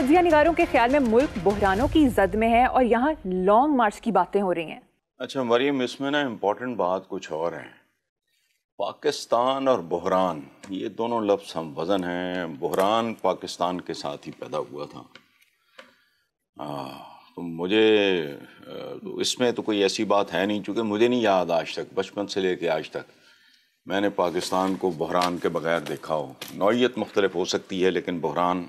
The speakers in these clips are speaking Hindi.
तजिया निगारों के ख्याल में मुल्क बहरानों की जद में है और यहाँ लॉन्ग मार्च की बातें हो रही हैं अच्छा मरियम इसमें ना इम्पोर्टेंट बात कुछ और है पाकिस्तान और बहरान ये दोनों लफ्स हम वजन हैं बहरान पाकिस्तान के साथ ही पैदा हुआ था आ, तो मुझे तो इसमें तो कोई ऐसी बात है नहीं चूँकि मुझे नहीं याद आज तक बचपन से लेके आज तक मैंने पाकिस्तान को बहरान के बगैर देखा हो नौीयत मुख्तलिफ हो सकती है लेकिन बहरान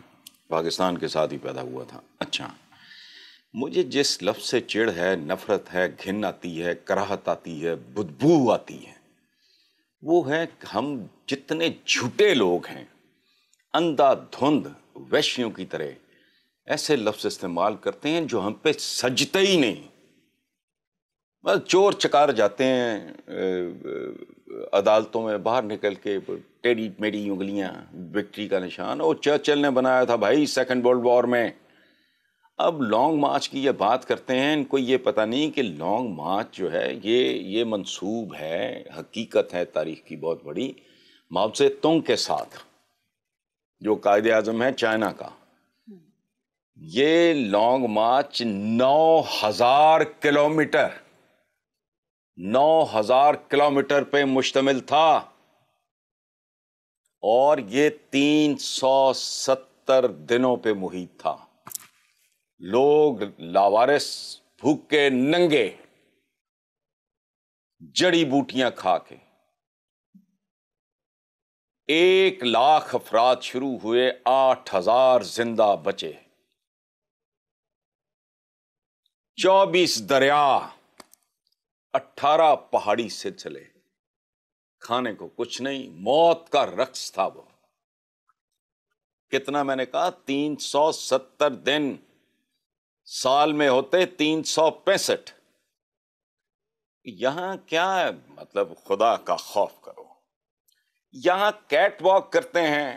पाकिस्तान के साथ ही पैदा हुआ था अच्छा मुझे जिस लफ्ज़ से चिड़ है नफ़रत है घिन आती है कराहत आती है बुदबू आती है वो है हम जितने झूठे लोग हैं अंधा धुंध वैश्यों की तरह ऐसे लफ्ज़ इस्तेमाल करते हैं जो हम पे सजते ही नहीं बस चोर चकार जाते हैं अदालतों में बाहर निकल के टेडी मेढ़ी उंगलियां विक्ट्री का निशान और चर्चल ने बनाया था भाई सेकंड वर्ल्ड वॉर में अब लॉन्ग मार्च की ये बात करते हैं इनको ये पता नहीं कि लॉन्ग मार्च जो है ये ये मंसूब है हकीकत है तारीख की बहुत बड़ी मुआवजे तुंग के साथ जो कायद आजम है चाइना का ये लॉन्ग मार्च नौ हज़ार किलोमीटर नौ हजार किलोमीटर पे मुश्तमिल था और ये तीन सौ सत्तर दिनों पे मुहित था लोग लावारिस भूखे नंगे जड़ी बूटियां खा के एक लाख अफराद शुरू हुए आठ हजार जिंदा बचे चौबीस दरिया अट्ठारह पहाड़ी चले खाने को कुछ नहीं मौत का रक्स था वो कितना मैंने कहा तीन सौ सत्तर दिन साल में होते तीन सौ पैंसठ यहां क्या है मतलब खुदा का खौफ करो यहां कैट वॉक करते हैं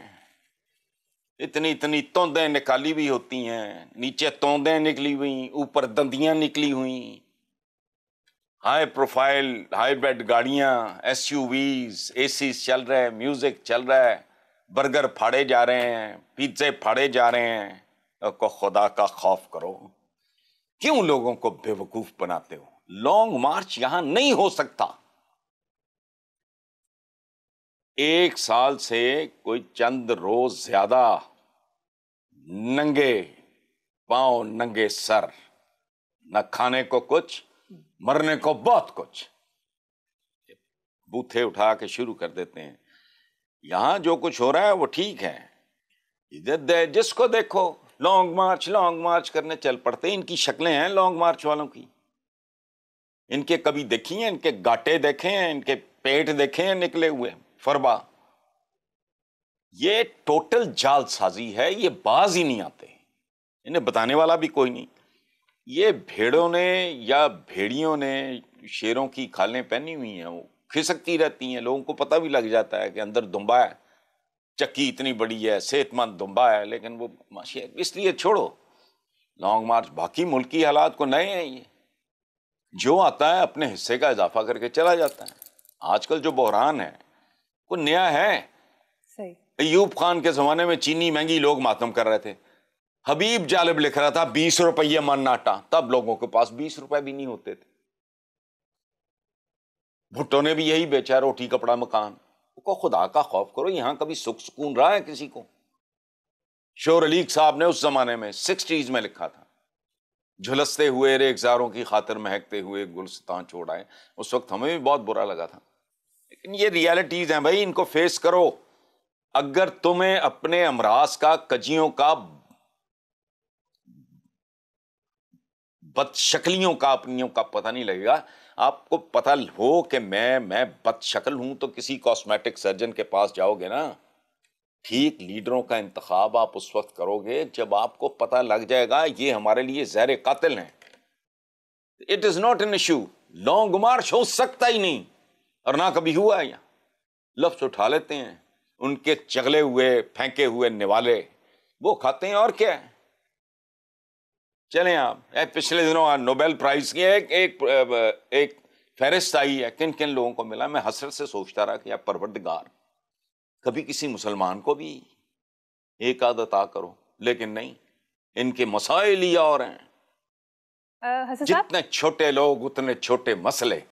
इतनी इतनी तोंदें निकाली हुई होती हैं नीचे तोंदें निकली हुई ऊपर दंदियां निकली हुई हाई प्रोफाइल हाई बेड गाड़ियाँ एस यू वीज ए चल रहे हैं म्यूज़िक चल रहा है बर्गर फाड़े जा रहे हैं पिज्ज़े फाड़े जा रहे हैं को खुदा का खौफ करो क्यों लोगों को बेवकूफ़ बनाते हो लॉन्ग मार्च यहां नहीं हो सकता एक साल से कोई चंद रोज ज़्यादा नंगे पांव नंगे सर न खाने को कुछ मरने को बहुत कुछ बूथे उठा के शुरू कर देते हैं यहां जो कुछ हो रहा है वो ठीक है इधर दे जिसको देखो लॉन्ग मार्च लॉन्ग मार्च करने चल पड़ते इनकी शक्लें हैं लॉन्ग मार्च वालों की इनके कभी देखी हैं इनके गाटे देखे हैं इनके पेट देखे हैं निकले हुए फरबा ये टोटल जालसाजी है ये बाज ही नहीं आते इन्हें बताने वाला भी कोई नहीं ये भेड़ों ने या भेड़ियों ने शेरों की खालें पहनी हुई हैं वो खिसकती रहती हैं लोगों को पता भी लग जाता है कि अंदर दुम्बा है चक्की इतनी बड़ी है सेहतमंद दुम्बा है लेकिन वो माशिया इसलिए छोड़ो लॉन्ग मार्च बाकी मुल्की हालात को नए हैं ये जो आता है अपने हिस्से का इजाफा करके चला जाता है आजकल जो बहरान है वो नया है अयूब खान के ज़माने में चीनी महंगी लोग मातम कर रहे थे हबीब जालिब लिख रहा था बीस रुपये मन मन्नाटा तब लोगों के पास बीस रुपए भी नहीं होते थे भुट्टो ने भी यही बेचा रोटी कपड़ा मकान को खुदा का खौफ करो यहां कभी सुख सुकून रहा है किसी को शोर अलीक साहब ने उस जमाने में सिक्सटीज में लिखा था झुलसते हुए रेगजारों की खातिर महकते हुए गुलस्ता छोड़ आए उस वक्त हमें भी बहुत बुरा लगा था लेकिन ये रियलिटीज हैं भाई इनको फेस करो अगर तुम्हें अपने अमराज का कजियों का बदशक्लियों का अपनियों का पता नहीं लगेगा आपको पता हो कि मैं मैं बदशक्ल हूं तो किसी कॉस्मेटिक सर्जन के पास जाओगे ना ठीक लीडरों का इंतखाब आप उस वक्त करोगे जब आपको पता लग जाएगा ये हमारे लिए जहर कातिल हैं it is not an issue long march हो सकता ही नहीं और ना कभी हुआ है यहाँ लफ्स उठा लेते हैं उनके चगले हुए फेंके हुए निवाले वो खाते हैं और क्या है चले आप पिछले दिनों नोबेल प्राइज़ की एक एक एक फहरिस्त आई है किन किन लोगों को मिला मैं हसरत से सोचता रहा कि आप परवरदगार कभी किसी मुसलमान को भी एक आदता करो लेकिन नहीं इनके मसाइल ही और हैं जितने छोटे लोग उतने छोटे मसले